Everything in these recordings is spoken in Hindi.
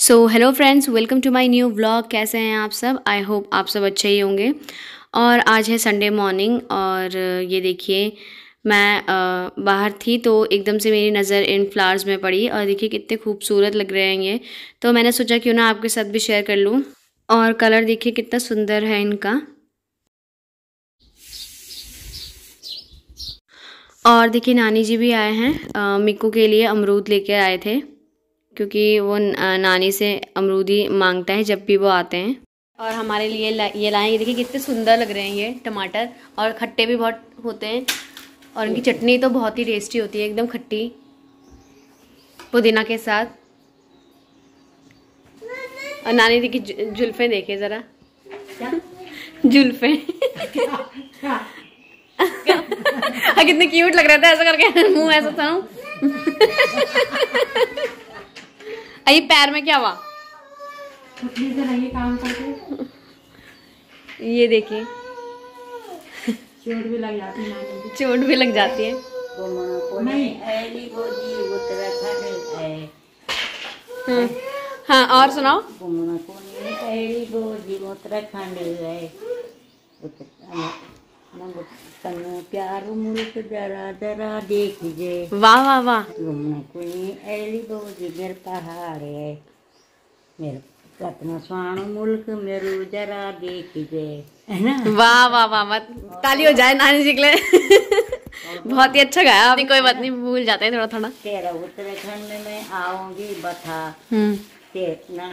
So hello friends welcome to my new vlog कैसे हैं आप सब आई होप आप सब अच्छे ही होंगे और आज है संडे मॉर्निंग और ये देखिए मैं बाहर थी तो एकदम से मेरी नज़र इन फ्लावर्स में पड़ी और देखिए कितने खूबसूरत लग रहे हैं ये तो मैंने सोचा क्यों ना आपके साथ भी शेयर कर लूँ और कलर देखिए कितना सुंदर है इनका और देखिए नानी जी भी आए हैं मिक्कू के लिए अमरूद लेके आए थे क्योंकि वो नानी से अमरूदी मांगता है जब भी वो आते हैं और हमारे लिए ये लाए ये देखिए कितने सुंदर लग रहे हैं ये टमाटर और खट्टे भी बहुत होते हैं और इनकी चटनी तो बहुत ही टेस्टी होती है एकदम खट्टी पुदीना के साथ और नानी देखिए जुल्फे देखे ज़रा जुल्फे कितने क्यूट लग रहा था ऐसा करके मुंह ऐसा था अरे पैर में क्या हुआ काम ये देखिए चोट भी लग जाती है चोट भी लग जाती है हाँ और सुनाओ प्यार मुल्क जरा जरा देख जे वाह वाह वाह कोई ऐली जिगर पहाड़ है मेरे स्वाण मुल्क जरा देख जे है ना वाह वाह वाह मत ताली हो जाए नानी जी के लिए बहुत ही अच्छा गाया आपने कोई बात नहीं भूल जाते हैं थोड़ा थोड़ा तेरा उत्तराखंड में मैं आऊंगी बता हम्म। तेरा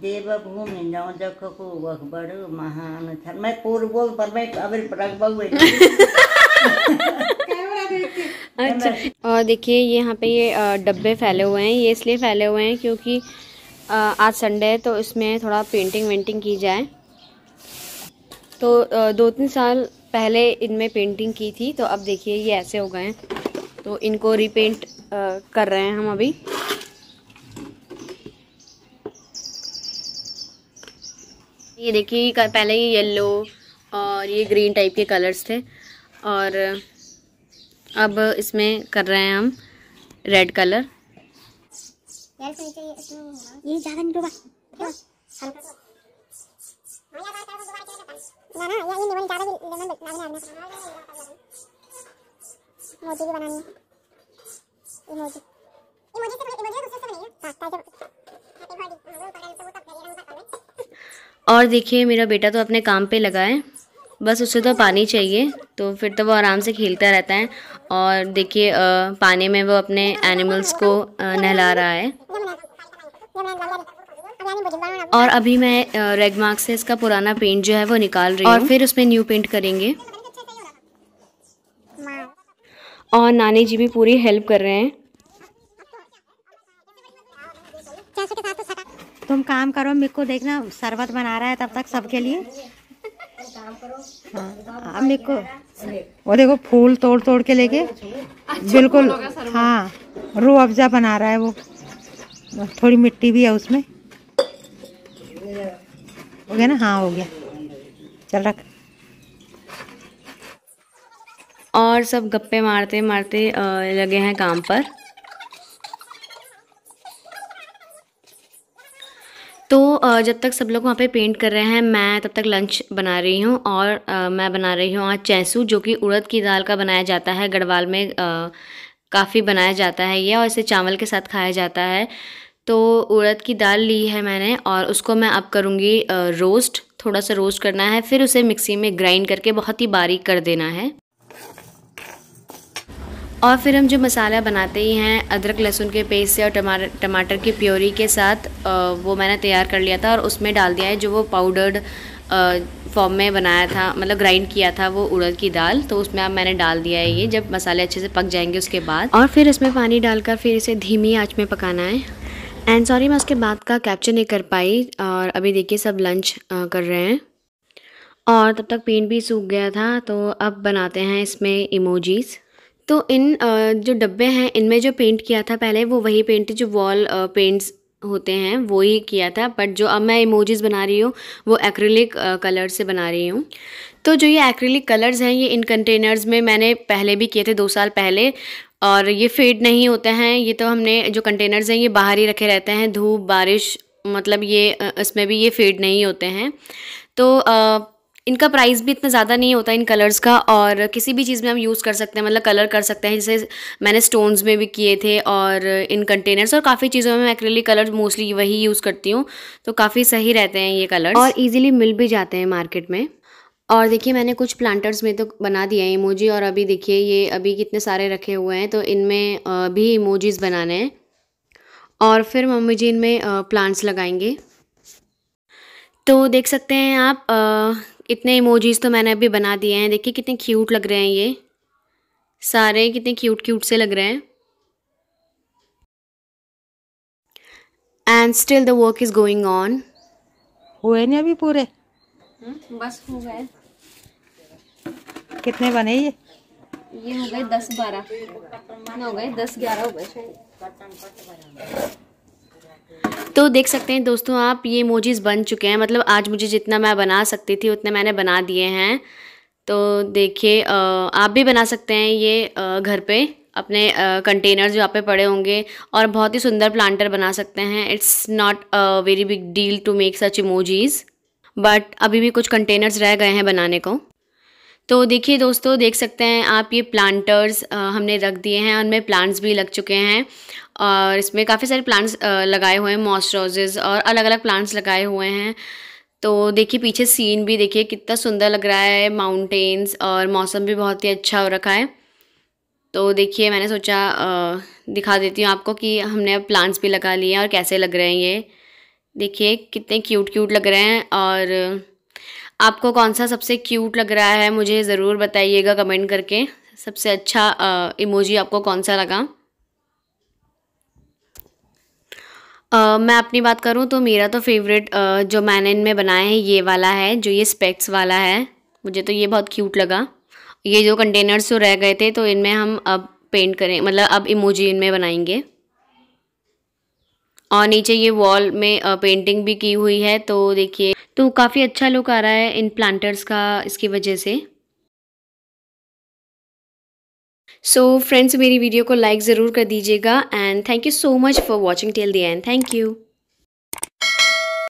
देवभूमि नौदक को वह महान था मैं बोल पर मैं अभी अच्छा और देखिए ये यहाँ पे ये डब्बे फैले हुए हैं ये इसलिए फैले हुए हैं क्योंकि आज संडे है तो इसमें थोड़ा पेंटिंग वेंटिंग की जाए तो दो तीन साल पहले इनमें पेंटिंग की थी तो अब देखिए ये ऐसे हो गए हैं तो इनको रिपेंट कर रहे हैं हम अभी ये देखिए पहले ये येलो और ये ग्रीन टाइप के कलर्स थे और अब इसमें कर रहे हैं हम रेड कलर ये ये ये ये और देखिए मेरा बेटा तो अपने काम पे लगा है बस उसे तो पानी चाहिए तो फिर तो वो आराम से खेलता रहता है और देखिए पानी में वो अपने एनिमल्स को नहला रहा है और अभी मैं रेड मार्क से इसका पुराना पेंट जो है वो निकाल रही हूँ और फिर उसमें न्यू पेंट करेंगे और नानी जी भी पूरी हेल्प कर रहे हैं तुम काम करो मेरे को देखना शरबत बना रहा है तब तक सबके लिए हाँ अब मेरे को वो देखो फूल तोड़ तोड़ के लेके बिल्कुल हाँ रू अफजा बना रहा है वो थोड़ी मिट्टी भी है उसमें हो गया ना हाँ हो गया चल रख और सब गप्पे मारते मारते लगे हैं काम पर जब तक सब लोग वहाँ पे पेंट कर रहे हैं मैं तब तक लंच बना रही हूँ और आ, मैं बना रही हूँ आज चैसू जो कि उड़द की दाल का बनाया जाता है गढ़वाल में काफ़ी बनाया जाता है ये और इसे चावल के साथ खाया जाता है तो उड़द की दाल ली है मैंने और उसको मैं अब करूँगी रोस्ट थोड़ा सा रोस्ट करना है फिर उसे मिक्सी में ग्राइंड करके बहुत ही बारीक कर देना है और फिर हम जो मसाला बनाते ही हैं अदरक लहसुन के पेस्ट से और टमा टमाटर की प्योरी के साथ वो मैंने तैयार कर लिया था और उसमें डाल दिया है जो वो पाउडर्ड फॉर्म में बनाया था मतलब ग्राइंड किया था वो उड़द की दाल तो उसमें अब मैंने डाल दिया है ये जब मसाले अच्छे से पक जाएंगे उसके बाद और फिर इसमें पानी डालकर फिर इसे धीमी आँच में पकाना है एंड सॉरी मैं उसके बाद का कैप्चर नहीं कर पाई और अभी देखिए सब लंच कर रहे हैं और तब तक पेंट भी सूख गया था तो अब बनाते हैं इसमें इमोजीज़ तो इन जो डब्बे हैं इनमें जो पेंट किया था पहले वो वही पेंट जो वॉल पेंट्स होते हैं वो ही किया था बट जो अब मैं इमोजेस बना रही हूँ वो एक्रिलिक कलर से बना रही हूँ तो जो ये एक्रिलिक कलर्स हैं ये इन कंटेनर्स में मैंने पहले भी किए थे दो साल पहले और ये फेड नहीं होते हैं ये तो हमने जो कंटेनर्स हैं ये बाहर ही रखे रहते हैं धूप बारिश मतलब ये इसमें भी ये फेड नहीं होते हैं तो इनका प्राइस भी इतना ज़्यादा नहीं होता इन कलर्स का और किसी भी चीज़ में हम यूज़ कर सकते हैं मतलब कलर कर सकते हैं जैसे मैंने स्टोन्स में भी किए थे और इन कंटेनर्स और काफ़ी चीज़ों में मैं कलर मोस्टली वही यूज़ करती हूँ तो काफ़ी सही रहते हैं ये कलर और ईजिली मिल भी जाते हैं मार्केट में और देखिए मैंने कुछ प्लांटर्स में तो बना दिया है इमोजी और अभी देखिए ये अभी कितने सारे रखे हुए हैं तो इनमें भी इमोजीज़ बनाने हैं और फिर मम्मी जी इनमें प्लांट्स लगाएंगे तो देख सकते हैं आप इतने इमोजीज़ तो मैंने अभी बना दिए हैं देखिए कितने क्यूट लग रहे हैं ये सारे कितने क्यूट क्यूट से लग रहे हैं and still the work is going on हुए नहीं अभी पूरे हुँ? हम्म, बस हो गए कितने बने ये ये हो गए दस बारह हो गए दस ग्यारह हो गए तो देख सकते हैं दोस्तों आप ये मोजीज़ बन चुके हैं मतलब आज मुझे जितना मैं बना सकती थी उतने मैंने बना दिए हैं तो देखिए आप भी बना सकते हैं ये घर पे अपने कंटेनर जो आप पे पड़े होंगे और बहुत ही सुंदर प्लांटर बना सकते हैं it's not a very big deal to make such emojis but अभी भी कुछ कंटेनर्स रह गए हैं बनाने को तो देखिए दोस्तों देख सकते हैं आप ये प्लांटर्स हमने रख दिए हैं उनमें प्लांट्स भी लग चुके हैं और इसमें काफ़ी सारे प्लांट्स लगाए हुए हैं मॉस रोजेज़ और अलग अलग प्लांट्स लगाए हुए हैं तो देखिए पीछे सीन भी देखिए कितना सुंदर लग रहा है माउंटेन्स और मौसम भी बहुत ही अच्छा हो रखा है तो देखिए मैंने सोचा दिखा देती हूँ आपको कि हमने प्लांट्स भी लगा लिए हैं और कैसे लग रहे हैं ये देखिए कितने क्यूट क्यूट लग रहे हैं और आपको कौन सा सबसे क्यूट लग रहा है मुझे ज़रूर बताइएगा कमेंट करके सबसे अच्छा आ, इमोजी आपको कौन सा लगा Uh, मैं अपनी बात करूं तो मेरा तो फेवरेट uh, जो मैंने इनमें बनाया है ये वाला है जो ये स्पेक्स वाला है मुझे तो ये बहुत क्यूट लगा ये जो कंटेनर्स जो रह गए थे तो इनमें हम अब पेंट करें मतलब अब इमोजी इनमें बनाएंगे और नीचे ये वॉल में पेंटिंग भी की हुई है तो देखिए तो काफ़ी अच्छा लुक आ रहा है इन प्लांटर्स का इसकी वजह से सो so, फ्रेंड्स मेरी वीडियो को लाइक ज़रूर कर दीजिएगा and thank you so much for watching till the end thank you